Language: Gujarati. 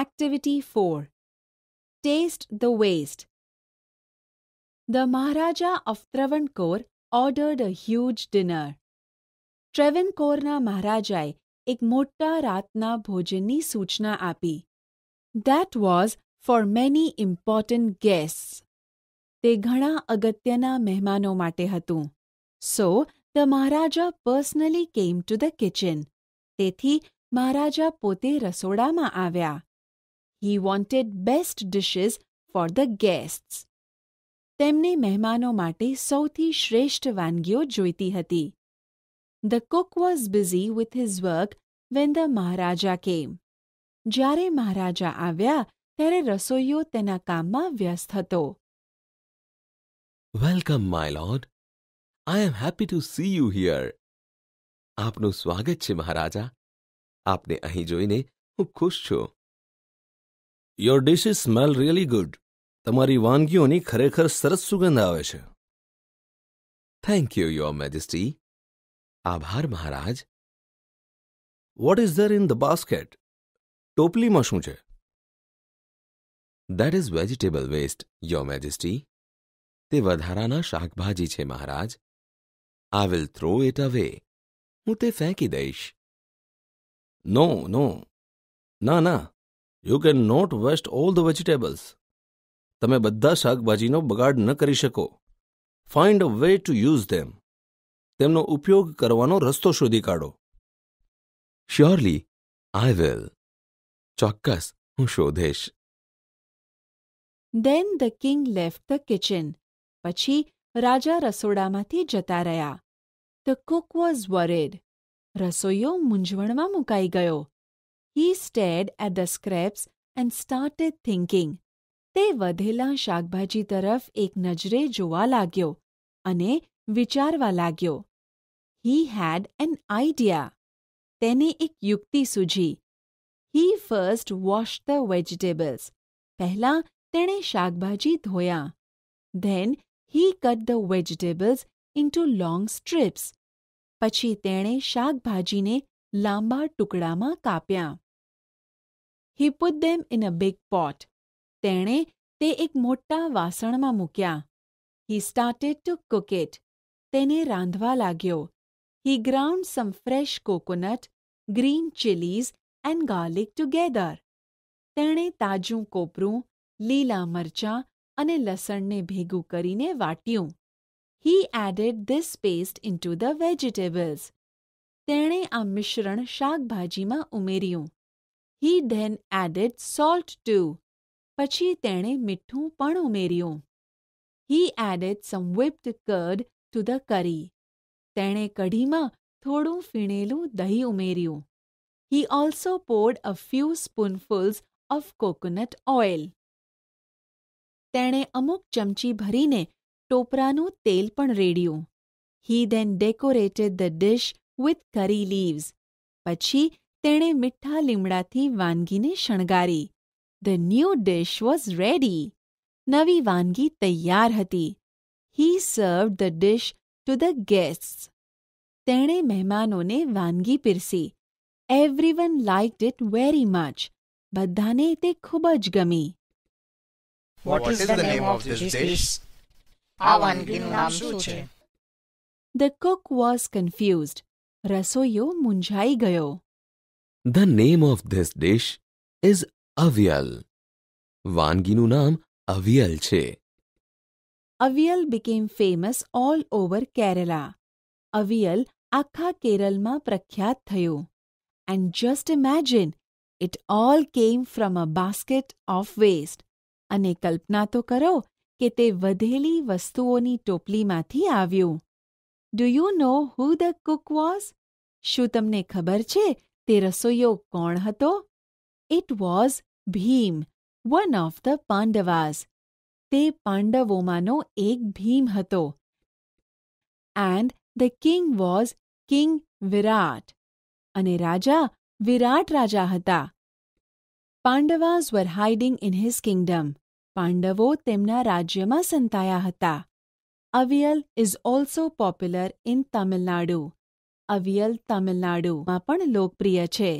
Activity 4 Taste the Waste The Maharaja of Travancore ordered a huge dinner. Travancore Maharajay ek mota ratna bhojani suchna api. That was for many important guests. તે ઘણા અગત્યના મહેમાનો માટે હતું so the maharaja personally came to the kitchen Maharaja મહારાજા પોતે રસોડામાં આવ્યા he wanted best dishes for the guests. તેમને મહેમાનો માટે સૌથી શ્રેષ્ઠ વાનગીઓ જોઈતી હતી. The cook was busy with his work when the maharaja came. જ્યારે મહારાજા આવ્યા ત્યારે રસોઈયો તેના કામમાં વ્યસ્ત હતો. Welcome my lord. I am happy to see you here. આપનું સ્વાગત છે મહારાજા. આપને અહીં જોઈને હું ખુશ છું. Your dishes smell really good તમારી વાનગીઓની ખરેખર સરસ સુગંધ આવે છે થેન્ક યુ યોર મેજેસ્ટી આભાર મહારાજ what is there in the basket ટોપલીમાં શું છે that is vegetable waste your majesty તે વધારાના શાકભાજી છે મહારાજ આ વિલ થ્રો ઇટ અવે હું તે ફેંકી દઈશ નો નો ના ના you can not waste all the vegetables તમે બધા શાકભાજીનો બગાડ ન કરી શકો find a way to use them તેમનો ઉપયોગ કરવાનો રસ્તો શોધી કાઢો શ્યોરલી આઈ વિલ ચોક્કસ હું શોધીશ then the king left the kitchen પછી રાજા રસોડામાંથી જતા રહ્યા ધ કુક વોઝ વરેડ રસોઈયો મૂંઝવણમાં મુકાઈ ગયો He stared at the scraps and started thinking. તે વધેલા શાકભાજી તરફ એક નજરે જોવા લાગ્યો અને વિચારવા લાગ્યો હી હેડ એન આઈડિયા તેને એક યુક્તિ સૂજી he first wash the vegetables પહેલાં તેણે શાકભાજી ધોયા then he cut the vegetables into long strips પછી તેણે શાકભાજીને લાંબા ટુકડામાં કાપ્યા he put them in a big pot તેણે તે એક મોટા વાસણમાં મૂક્યા he started to cook it તેને રાંધવા લાગ્યો he ground some fresh coconut green chillies and garlic together તેણે તાજું કોપરું લીલા મરચાં અને લસણને ભેગું કરીને વાટ્યું હી added this paste into the vegetables તેણે આ મિશ્રણ શાકભાજીમાં ઉમેર્યું he then added salt too પછી તેણે મીઠું પણ ઉમેર્યું he added some whipped curd to the curry તેણે કઢીમાં થોડું ફીણેલું દહીં ઉમેર્યું he also poured a few spoonfuls of coconut oil તેણે અમુક ચમચી ભરીને ટોપરાનું તેલ પણ રેડ્યું he then decorated the dish with curry leaves. પછી તેણે મીઠા લીમડાથી વાનગીને શણગારી. The new dish was ready. નવી વાનગી તૈયાર હતી. He served the dish to the guests. તેણે મહેમાનોને વાનગી પીરસી. Everyone liked it very much. બધાને તે ખૂબ જ ગમી. What is the name of this dish? આ વાનગીનું The cook was confused. રસોઈયો મૂંઝાઈ ગયો the name of this dish is avial વાનગીનું નામ અવિયલ છે avial became famous all over Kerala avial આખા કેરલમાં પ્રખ્યાત થયું and just imagine it all came from a basket of waste અને કલ્પના તો કરો કે તે વધેલી વસ્તુઓની ટોપલીમાંથી આવ્યું do you know who the cook was શું તમને ખબર છે તે રસોઈયો કોણ હતો it was Bhim one of the Pandavas તે પાંડવોમાંનો એક ભીમ હતો and the king was king Virat અને રાજા વિરાટ રાજા હતા Pandavas were hiding in his kingdom પાંડવો તેમના રાજ્યમાં સંતાયા હતા avial is also popular in Tamil Nadu avial તમિલનાડુમાં પણ લોકપ્રિય છે